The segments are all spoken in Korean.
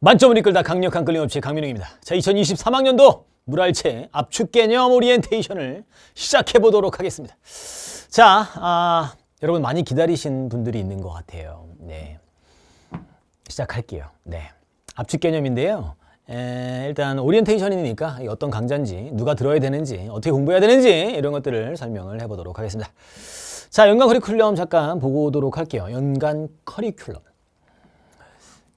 만점을 이끌다 강력한 끌림없이 강민웅입니다. 자, 2023학년도 물알체 압축 개념 오리엔테이션을 시작해 보도록 하겠습니다. 자, 아, 여러분 많이 기다리신 분들이 있는 것 같아요. 네, 시작할게요. 네, 압축 개념인데요. 에, 일단 오리엔테이션이니까 어떤 강좌인지, 누가 들어야 되는지, 어떻게 공부해야 되는지 이런 것들을 설명을 해보도록 하겠습니다. 자, 연간 커리큘럼 잠깐 보고 오도록 할게요. 연간 커리큘럼.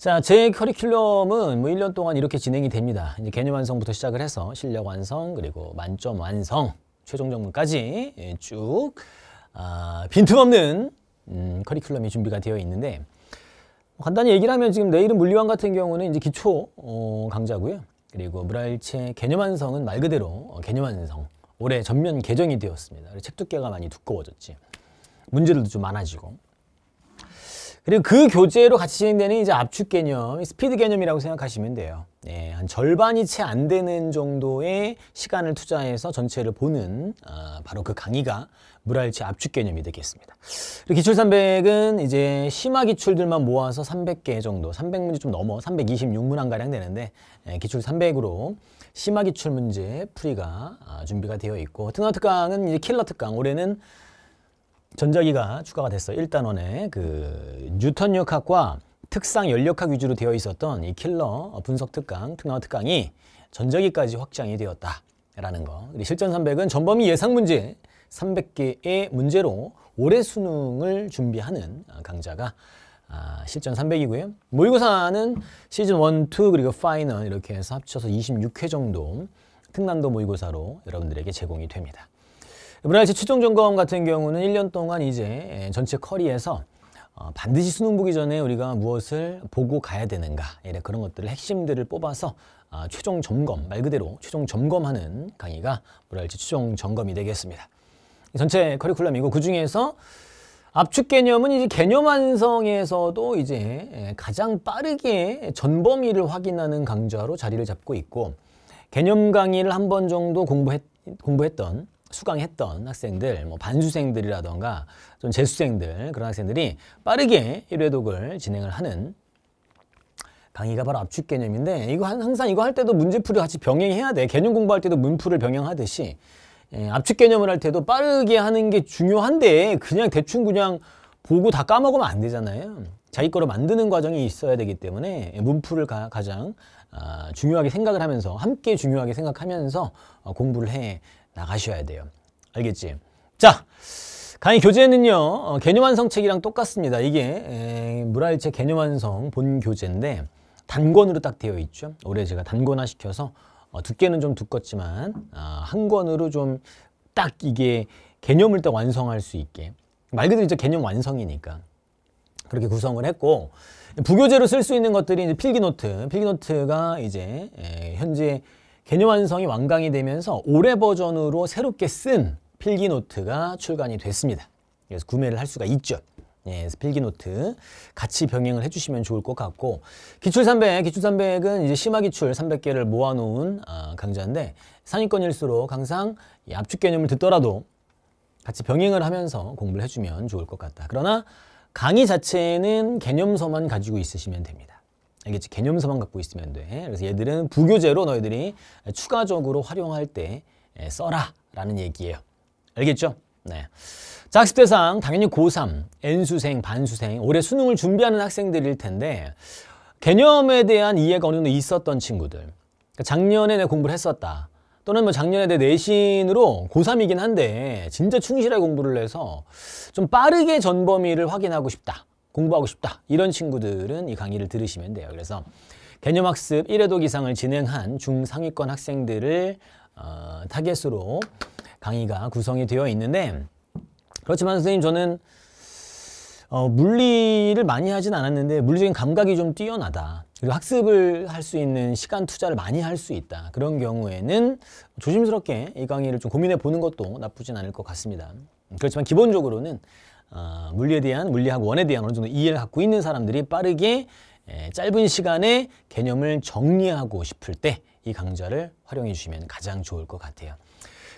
자, 제 커리큘럼은 뭐 1년 동안 이렇게 진행이 됩니다. 이제 개념 완성부터 시작을 해서 실력 완성, 그리고 만점 완성, 최종 정문까지 예, 쭉 아, 빈틈없는 음, 커리큘럼이 준비가 되어 있는데 뭐 간단히 얘기를 하면 지금 내일은 물리왕 같은 경우는 이제 기초 어, 강좌고요. 그리고 물알체 개념 완성은 말 그대로 어, 개념 완성. 올해 전면 개정이 되었습니다. 책 두께가 많이 두꺼워졌지. 문제들도 좀 많아지고 그리고 그 교재로 같이 진행되는 이제 압축 개념, 스피드 개념이라고 생각하시면 돼요. 네, 한 절반이 채 안 되는 정도의 시간을 투자해서 전체를 보는 어, 바로 그 강의가 물알치 압축 개념이 되겠습니다. 그리고 기출 300은 이제 심화 기출들만 모아서 300개 정도, 300문제 좀 넘어, 326문항가량 되는데 예, 기출 300으로 심화 기출 문제 풀이가 아, 준비가 되어 있고 특강 특강은 이제 킬러 특강, 올해는 전자기가 추가가 됐어. 1단원에 그 뉴턴 역학과 특상 연력학 위주로 되어 있었던 이 킬러 분석 특강, 특강 특강이 전자기까지 확장이 되었다라는 거. 그리고 실전 300은 전범위 예상 문제 300개의 문제로 올해 수능을 준비하는 아, 강좌가 아, 실전 300이고요. 모의고사는 시즌 1, 2 그리고 파이널 이렇게 해서 합쳐서 26회 정도 특난도 모의고사로 여러분들에게 제공이 됩니다. 브라이트 최종 점검 같은 경우는 1년 동안 이제 전체 커리에서 어, 반드시 수능 보기 전에 우리가 무엇을 보고 가야 되는가 이런 그런 것들을 핵심들을 뽑아서 아, 최종 점검 말 그대로 최종 점검하는 강의가 브라이트 최종 점검이 되겠습니다. 전체 커리큘럼이고 그 중에서 압축 개념은 이제 개념 완성에서도 이제 가장 빠르게 전범위를 확인하는 강좌로 자리를 잡고 있고 개념 강의를 한 번 정도 공부했, 공부했던 수강했던 학생들, 뭐 반수생들이라던가 좀 재수생들 그런 학생들이 빠르게 1회독을 진행을 하는 강의가 바로 압축 개념인데 이거 항상 이거 할 때도 문제풀이 같이 병행해야 돼. 개념 공부할 때도 문풀을 병행하듯이 예, 압축 개념을 할 때도 빠르게 하는 게 중요한데 그냥 대충 그냥 보고 다 까먹으면 안 되잖아요. 자기 거로 만드는 과정이 있어야 되기 때문에 문풀을 가, 장 아, 중요하게 생각을 하면서 함께 중요하게 생각하면서 어, 공부를 해 나가셔야 돼요. 알겠지? 자, 강의 교재는요. 어, 개념 완성 책이랑 똑같습니다. 이게 에, 물알체 개념 완성 본 교재인데 단권으로 딱 되어 있죠. 올해 제가 단권화 시켜서 어, 두께는 좀 두껍지만 어, 한 권으로 좀 딱 이게 개념을 딱 완성할 수 있게 말 그대로 이제 개념 완성이니까 그렇게 구성을 했고 부교재로 쓸 수 있는 것들이 이제 필기노트 필기노트가 이제 에, 현재 개념 완성이 완강이 되면서 올해 버전으로 새롭게 쓴 필기노트가 출간이 됐습니다. 그래서 구매를 할 수가 있죠. 예, 필기노트 같이 병행을 해주시면 좋을 것 같고 기출 300, 기출 300은 이제 심화 기출 300개를 모아놓은 아, 강좌인데 상위권일수록 항상 이 압축 개념을 듣더라도 같이 병행을 하면서 공부를 해주면 좋을 것 같다. 그러나 강의 자체는 개념서만 가지고 있으시면 됩니다. 알겠지? 개념서만 갖고 있으면 돼. 그래서 얘들은 부교재로 너희들이 추가적으로 활용할 때 예, 써라 라는 얘기예요. 알겠죠? 네. 자, 학습 대상 당연히 고3, N수생, 반수생, 올해 수능을 준비하는 학생들일 텐데 개념에 대한 이해가 어느 정도 있었던 친구들 그러니까 작년에 내 공부를 했었다. 또는 뭐 작년에 내 내신으로 고3이긴 한데 진짜 충실하게 공부를 해서 좀 빠르게 전범위를 확인하고 싶다. 공부하고 싶다 이런 친구들은 이 강의를 들으시면 돼요. 그래서 개념학습 1회독 이상을 진행한 중상위권 학생들을 어, 타겟으로 강의가 구성이 되어 있는데 그렇지만 선생님 저는 어, 물리를 많이 하진 않았는데 물리적인 감각이 좀 뛰어나다. 그리고 학습을 할 수 있는 시간 투자를 많이 할 수 있다. 그런 경우에는 조심스럽게 이 강의를 좀 고민해 보는 것도 나쁘진 않을 것 같습니다. 그렇지만 기본적으로는 어, 물리에 대한 물리학 원에 대한 어느 정도 이해를 갖고 있는 사람들이 빠르게 예, 짧은 시간에 개념을 정리하고 싶을 때 이 강좌를 활용해 주시면 가장 좋을 것 같아요.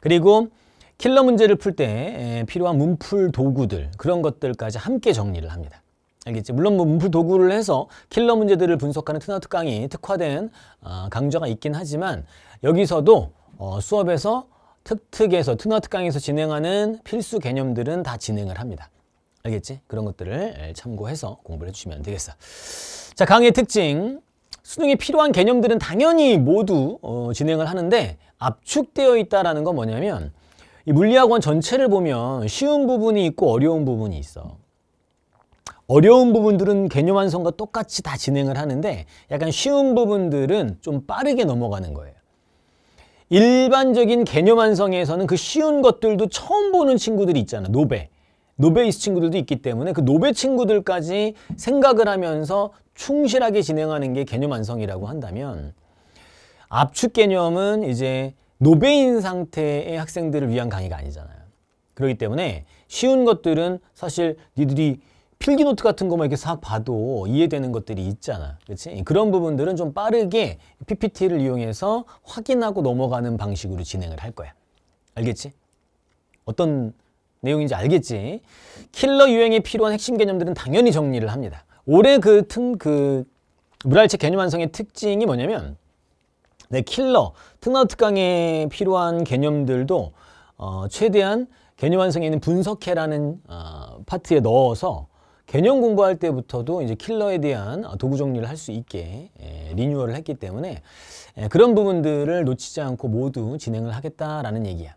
그리고 킬러 문제를 풀때 예, 필요한 문풀 도구들 그런 것들까지 함께 정리를 합니다. 알겠지? 물론 뭐 문풀 도구를 해서 킬러 문제들을 분석하는 트나우트 강의 특화된 아, 강좌가 있긴 하지만 여기서도 어, 수업에서 특특에서 트나우트 강에서 진행하는 필수 개념들은 다 진행을 합니다. 알겠지? 그런 것들을 예, 참고해서 공부를 해주시면 되겠어. 자, 강의 특징. 수능에 필요한 개념들은 당연히 모두 어, 진행을 하는데 압축되어 있다는 라건 뭐냐면 이 물리학원 전체를 보면 쉬운 부분이 있고 어려운 부분이 있어. 어려운 부분들은 개념 완성과 똑같이 다 진행을 하는데 약간 쉬운 부분들은 좀 빠르게 넘어가는 거예요. 일반적인 개념 완성에서는 그 쉬운 것들도 처음 보는 친구들이 있잖아. 노베. 노베이스 친구들도 있기 때문에 그 노베 친구들까지 생각을 하면서 충실하게 진행하는 게 개념 완성이라고 한다면 압축 개념은 이제 노베인 상태의 학생들을 위한 강의가 아니잖아요. 그렇기 때문에 쉬운 것들은 사실 니들이 필기노트 같은 거만 이렇게 싹 봐도 이해되는 것들이 있잖아. 그렇지? 그런 부분들은 좀 빠르게 PPT를 이용해서 확인하고 넘어가는 방식으로 진행을 할 거야. 알겠지? 어떤 내용인지 알겠지. 킬러 유행에 필요한 핵심 개념들은 당연히 정리를 합니다. 올해 그 틈, 그, 물랄책 개념 완성의 특징이 뭐냐면, 네, 킬러, 특나 특강에 필요한 개념들도, 어, 최대한 개념 완성에 는 분석해라는, 어, 파트에 넣어서 개념 공부할 때부터도 이제 킬러에 대한 어, 도구 정리를 할 수 있게 예, 리뉴얼을 했기 때문에 예, 그런 부분들을 놓치지 않고 모두 진행을 하겠다라는 얘기야.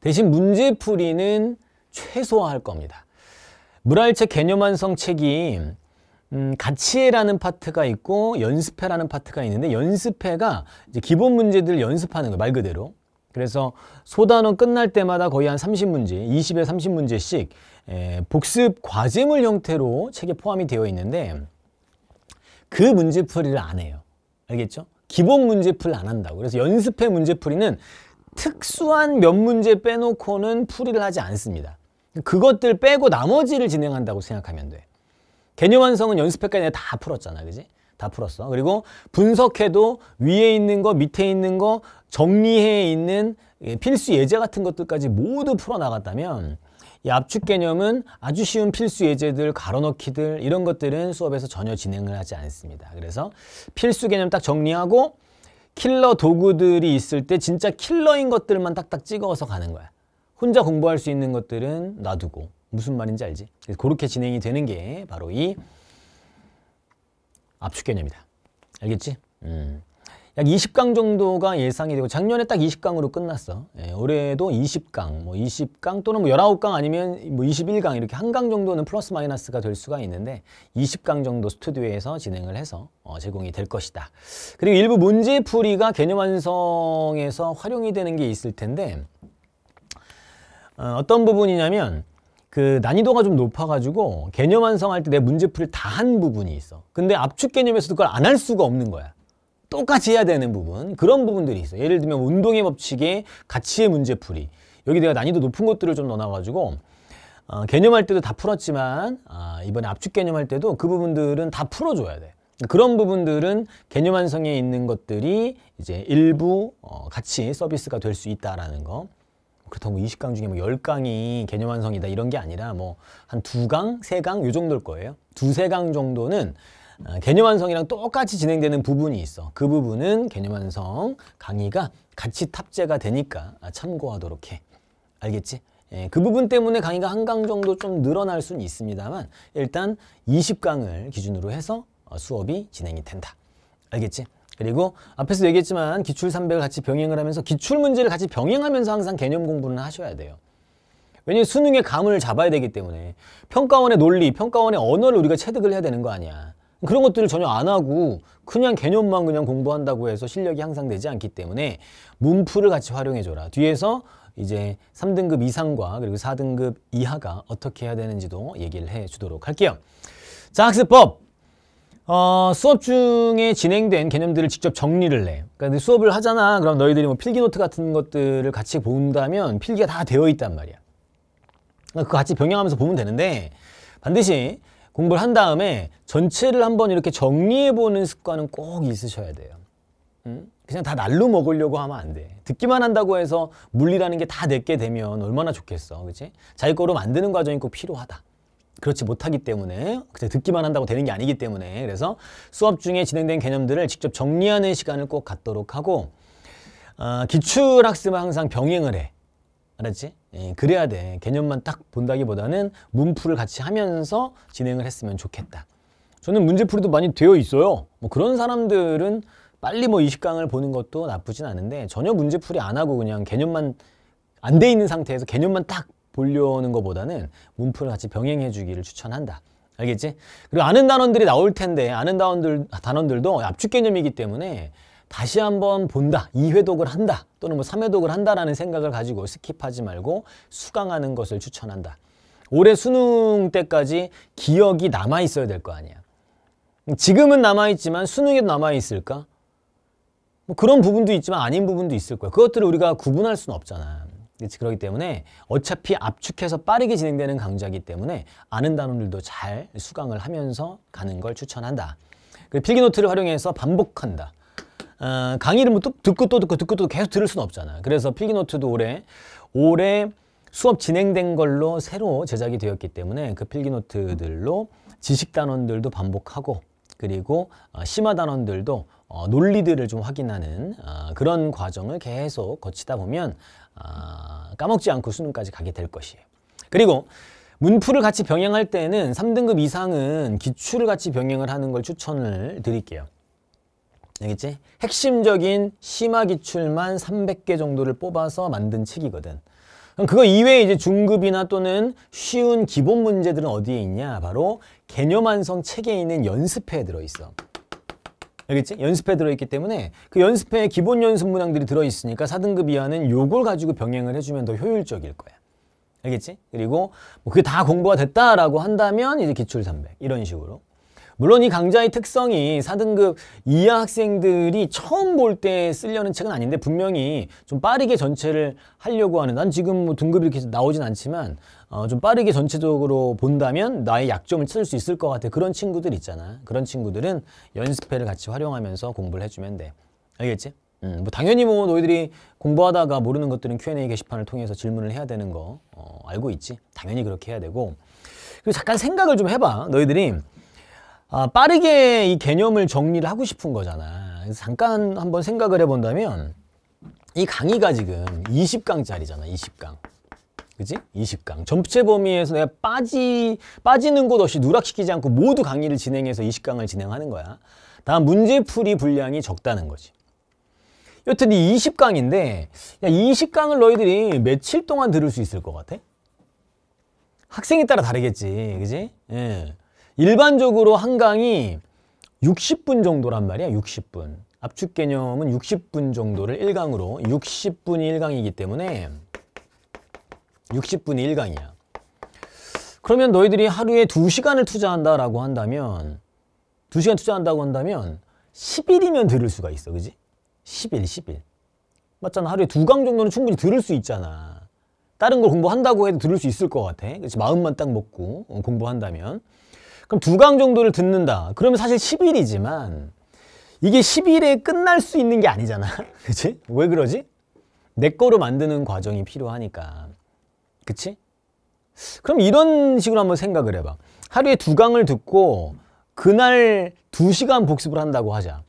대신 문제풀이는 최소화할 겁니다. 물알체 개념 완성 책이 음, 같이해라는 파트가 있고 연습해라는 파트가 있는데 연습해가 이제 기본 문제들 연습하는 거 말 그대로. 그래서 소단원 끝날 때마다 거의 한 30문제, 20에 30문제씩 에, 예, 복습 과제물 형태로 책에 포함이 되어 있는데 그 문제풀이를 안 해요. 알겠죠? 기본 문제풀 안 한다고. 그래서 연습해 문제풀이는 특수한 몇 문제 빼놓고는 풀이를 하지 않습니다. 그것들 빼고 나머지를 진행한다고 생각하면 돼. 개념 완성은 연습회까지 다 풀었잖아. 그지? 다 풀었어. 그리고 분석해도 위에 있는 거, 밑에 있는 거, 정리해 있는 필수 예제 같은 것들까지 모두 풀어나갔다면 이 압축 개념은 아주 쉬운 필수 예제들, 가로넣기들 이런 것들은 수업에서 전혀 진행을 하지 않습니다. 그래서 필수 개념 딱 정리하고 킬러 도구들이 있을 때 진짜 킬러인 것들만 딱딱 찍어서 가는 거야. 혼자 공부할 수 있는 것들은 놔두고 무슨 말인지 알지? 그래서 그렇게 진행이 되는 게 바로 이 압축 개념이다. 알겠지? 음. 약 20강 정도가 예상이 되고 작년에 딱 20강으로 끝났어. 예, 올해도 20강, 뭐 20강 또는 뭐 19강 아니면 뭐 21강 이렇게 한 강 정도는 플러스 마이너스가 될 수가 있는데 20강 정도 스튜디오에서 진행을 해서 어, 제공이 될 것이다. 그리고 일부 문제풀이가 개념 완성에서 활용이 되는 게 있을 텐데 어, 어떤 부분이냐면 그 난이도가 좀 높아가지고 개념 완성할 때 내문제풀이다 한 부분이 있어. 근데 압축 개념에서도 그걸 안 할 수가 없는 거야. 똑같이 해야 되는 부분 그런 부분들이 있어. 예를 들면 운동의 법칙에 가치의 문제풀이 여기 내가 난이도 높은 것들을 좀 넣어놔가지고 어, 개념할 때도 다 풀었지만 어, 이번에 압축 개념할 때도 그 부분들은 다 풀어줘야 돼. 그런 부분들은 개념 완성에 있는 것들이 이제 일부 어, 같이 서비스가 될 수 있다라는 거. 그렇다고 20강 뭐 중에 뭐 10강이 개념 완성이다 이런 게 아니라 뭐한2강3강요 정도일 거예요. 2, 3강 정도는 어, 개념 완성이랑 똑같이 진행되는 부분이 있어. 그 부분은 개념 완성 강의가 같이 탑재가 되니까 아, 참고하도록 해. 알겠지? 예, 그 부분 때문에 강의가 한 강 정도 좀 늘어날 수는 있습니다만 일단 20강을 기준으로 해서 어, 수업이 진행이 된다. 알겠지? 그리고 앞에서 얘기했지만 기출 300을 같이 병행을 하면서 기출 문제를 같이 병행하면서 항상 개념 공부는 하셔야 돼요. 왜냐면 수능의 감을 잡아야 되기 때문에 평가원의 논리, 평가원의 언어를 우리가 체득을 해야 되는 거 아니야. 그런 것들을 전혀 안 하고 그냥 개념만 그냥 공부한다고 해서 실력이 향상되지 않기 때문에 문풀을 같이 활용해줘라. 뒤에서 이제 3등급 이상과 그리고 4등급 이하가 어떻게 해야 되는지도 얘기를 해주도록 할게요. 자, 학습법! 어, 수업 중에 진행된 개념들을 직접 정리를 해. 그러니까 수업을 하잖아. 그럼 너희들이 뭐 필기 노트 같은 것들을 같이 본다면 필기가 다 되어 있단 말이야. 그러 같이 병행하면서 보면 되는데 반드시 공부를 한 다음에 전체를 한번 이렇게 정리해보는 습관은 꼭 있으셔야 돼요. 음? 그냥 다 날로 먹으려고 하면 안 돼. 듣기만 한다고 해서 물리라는 게 다 내게 되면 얼마나 좋겠어. 그치? 자기 거로 만드는 과정이 꼭 필요하다. 그렇지 못하기 때문에 그냥 듣기만 한다고 되는 게 아니기 때문에 그래서 수업 중에 진행된 개념들을 직접 정리하는 시간을 꼭 갖도록 하고 어, 아, 기출학습은 항상 병행을 해 알았지? 예, 그래야 돼 개념만 딱 본다기보다는 문풀을 같이 하면서 진행을 했으면 좋겠다 저는 문제풀이도 많이 되어 있어요 뭐 그런 사람들은 빨리 뭐 20강을 보는 것도 나쁘진 않은데 전혀 문제풀이 안 하고 그냥 개념만 안 돼 있는 상태에서 개념만 딱 보려는 것보다는 문풀을 같이 병행해 주기를 추천한다. 알겠지? 그리고 아는 단원들이 나올 텐데 아는 단원들, 단원들도 압축 개념이기 때문에 다시 한번 본다, 이회독을 한다, 또는 뭐 3회독을 한다라는 생각을 가지고 스킵하지 말고 수강하는 것을 추천한다. 올해 수능 때까지 기억이 남아있어야 될 거 아니야. 지금은 남아있지만 수능에도 남아있을까? 뭐 그런 부분도 있지만 아닌 부분도 있을 거야. 그것들을 우리가 구분할 수는 없잖아. 그렇기 때문에 어차피 압축해서 빠르게 진행되는 강좌이기 때문에 아는 단어들도 잘 수강을 하면서 가는 걸 추천한다. 그리고 필기노트를 활용해서 반복한다. 어, 강의를 뭐 듣고 또 듣고 듣고 또 계속 들을 수는 없잖아. 그래서 필기노트도 올해 올해 수업 진행된 걸로 새로 제작이 되었기 때문에 그 필기노트들로 지식단원들도 반복하고 그리고 어, 심화 단원들도 어, 논리들을 좀 확인하는 어, 그런 과정을 계속 거치다 보면 아, 까먹지 않고 수능까지 가게 될 것이에요. 그리고 문풀을 같이 병행할 때는 3등급 이상은 기출을 같이 병행을 하는 걸 추천을 드릴게요. 알겠지? 핵심적인 심화 기출만 300개 정도를 뽑아서 만든 책이거든. 그거 이외에 이제 중급이나 또는 쉬운 기본 문제들은 어디에 있냐? 바로 개념 완성 책에 있는 연습회에 들어있어. 알겠지? 연습회 들어있기 때문에 그 연습회에 기본 연습 문항들이 들어있으니까 4등급 이하는 요걸 가지고 병행을 해주면 더 효율적일 거야. 알겠지? 그리고 뭐 그게 다 공부가 됐다라고 한다면 이제 기출 300 이런 식으로 물론 이 강좌의 특성이 4등급 이하 학생들이 처음 볼 때 쓰려는 책은 아닌데 분명히 좀 빠르게 전체를 하려고 하는 난 지금 뭐 등급이 이렇게 나오진 않지만 어, 좀 빠르게 전체적으로 본다면 나의 약점을 찾을 수 있을 것 같아 그런 친구들 있잖아 그런 친구들은 연습회를 같이 활용하면서 공부를 해주면 돼 알겠지? 음, 뭐 당연히 뭐 너희들이 공부하다가 모르는 것들은 Q&A 게시판을 통해서 질문을 해야 되는 거 어, 알고 있지? 당연히 그렇게 해야 되고 그리고 잠깐 생각을 좀 해봐 너희들이 아, 빠르게 이 개념을 정리를 하고 싶은 거잖아. 그래서 잠깐 한번 생각을 해본다면 이 강의가 지금 20강짜리잖아, 20강. 그지? 20강. 전체 범위에서 내가 빠지, 빠지는 곳 없이 누락시키지 않고 모두 강의를 진행해서 20강을 진행하는 거야. 다음 문제풀이 분량이 적다는 거지. 여튼 이 20강인데 야, 20강을 너희들이 며칠 동안 들을 수 있을 것 같아? 학생에 따라 다르겠지. 그지? 예. 일반적으로 한강이 60분 정도란 말이야 60분 압축 개념은 60분 정도를 1강으로 60분이 1강이기 때문에 60분이 1강이야 그러면 너희들이 하루에 2시간을 투자한다라고 한다면 2시간 투자한다고 한다면 10일이면 들을 수가 있어 그지? 10일 10일 맞잖아 하루에 2강 정도는 충분히 들을 수 있잖아 다른 걸 공부한다고 해도 들을 수 있을 것 같아 그렇지 마음만 딱 먹고 공부한다면 그럼 두 강 정도를 듣는다. 그러면 사실 10일이지만 이게 10일에 끝날 수 있는 게 아니잖아. 그치? 왜 그러지? 내 거로 만드는 과정이 필요하니까. 그치? 그럼 이런 식으로 한번 생각을 해봐. 하루에 두 강을 듣고 그날 두시간 복습을 한다고 하자.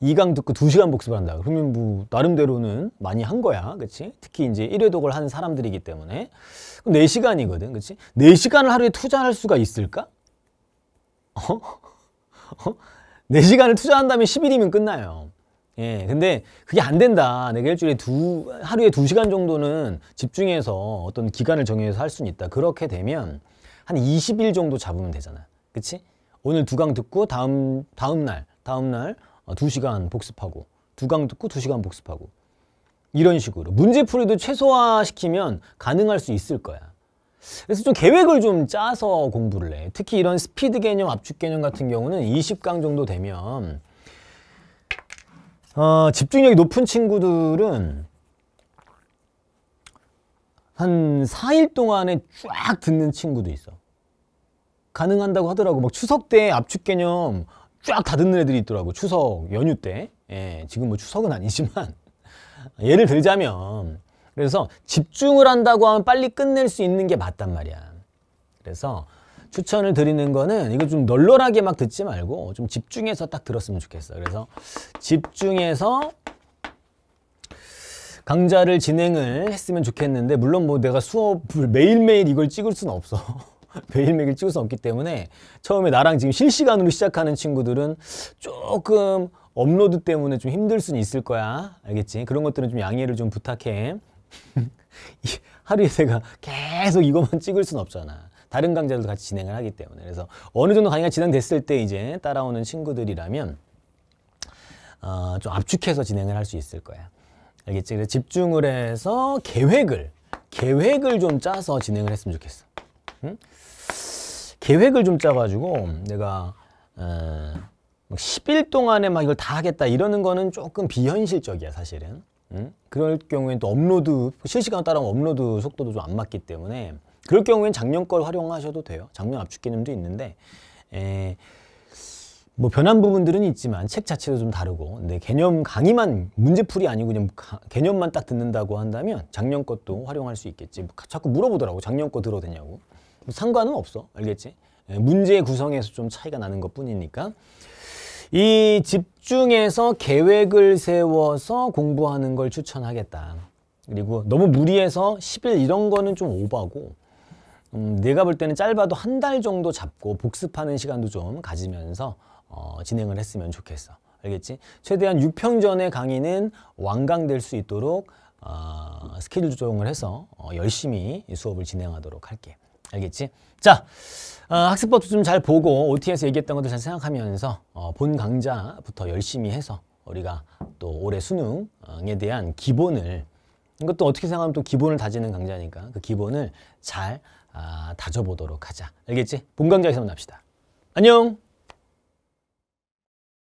이 강 듣고 두시간 복습을 한다. 그러면 뭐 나름대로는 많이 한 거야. 그치? 특히 이제 1회독을 하는 사람들이기 때문에. 그럼 네시간이거든 그치? 네시간을 하루에 투자할 수가 있을까? 어? 어? 4시간을 투자한다면 10일이면 끝나요. 예, 근데 그게 안 된다. 내가 일주일에 두, 하루에 2시간 정도는 집중해서 어떤 기간을 정해서 할 수는 있다. 그렇게 되면 한 20일 정도 잡으면 되잖아. 그치? 오늘 두 강 듣고 다음, 다음 날, 다음 날2시간 어, 복습하고 두 강 듣고 2시간 복습하고 이런 식으로 문제풀이도 최소화시키면 가능할 수 있을 거야. 그래서 좀 계획을 좀 짜서 공부를 해. 특히 이런 스피드 개념, 압축 개념 같은 경우는 20강 정도 되면 어, 집중력이 높은 친구들은 한 4일 동안에 쫙 듣는 친구도 있어. 가능한다고 하더라고. 막 추석 때 압축 개념 쫙 다 듣는 애들이 있더라고. 추석 연휴 때. 예, 지금 뭐 추석은 아니지만 예를 들자면 그래서 집중을 한다고 하면 빨리 끝낼 수 있는 게 맞단 말이야. 그래서 추천을 드리는 거는 이거 좀 널널하게 막 듣지 말고 좀 집중해서 딱 들었으면 좋겠어. 그래서 집중해서 강좌를 진행을 했으면 좋겠는데 물론 뭐 내가 수업을 매일매일 이걸 찍을 수는 없어. 매일매일 찍을 수 없기 때문에 처음에 나랑 지금 실시간으로 시작하는 친구들은 조금 업로드 때문에 좀 힘들 수는 있을 거야. 알겠지? 그런 것들은 좀 양해를 좀 부탁해. 하루에 제가 계속 이것만 찍을 순 없잖아. 다른 강좌도 같이 진행을 하기 때문에. 그래서 어느 정도 강의가 진행됐을 때 이제 따라오는 친구들이라면 어, 좀 압축해서 진행을 할 수 있을 거야. 알겠지? 그래서 집중을 해서 계획을 계획을 좀 짜서 진행을 했으면 좋겠어. 응? 계획을 좀 짜가지고 내가 어, 10일 동안에 막 이걸 다 하겠다 이러는 거는 조금 비현실적이야 사실은. 음? 그럴 경우엔 또 업로드 실시간 따라 업로드 속도도 좀 안 맞기 때문에 그럴 경우엔 작년 걸 활용하셔도 돼요. 작년 압축 기능도 있는데 에, 뭐 변한 부분들은 있지만 책 자체도 좀 다르고 근데 개념 강의만 문제풀이 아니고 그냥 가, 개념만 딱 듣는다고 한다면 작년 것도 활용할 수 있겠지. 뭐, 자꾸 물어보더라고 작년 거 들어도 되냐고. 뭐 상관은 없어 알겠지? 에, 문제 구성에서 좀 차이가 나는 것 뿐이니까 이 집중해서 계획을 세워서 공부하는 걸 추천하겠다. 그리고 너무 무리해서 10일 이런 거는 좀 오버고 음, 내가 볼 때는 짧아도 한 달 정도 잡고 복습하는 시간도 좀 가지면서 어, 진행을 했으면 좋겠어. 알겠지? 최대한 6평 전에 강의는 완강될 수 있도록 어, 스줄 조정을 해서 어, 열심히 수업을 진행하도록 할게. 알겠지? 자, 어, 학습법도 좀 잘 보고 OT에서 얘기했던 것도 잘 생각하면서 어, 본 강좌부터 열심히 해서 우리가 또 올해 수능에 대한 기본을 이것도 어떻게 생각하면 또 기본을 다지는 강좌니까 그 기본을 잘 아, 다져보도록 하자. 알겠지? 본 강좌에서 만납시다. 안녕!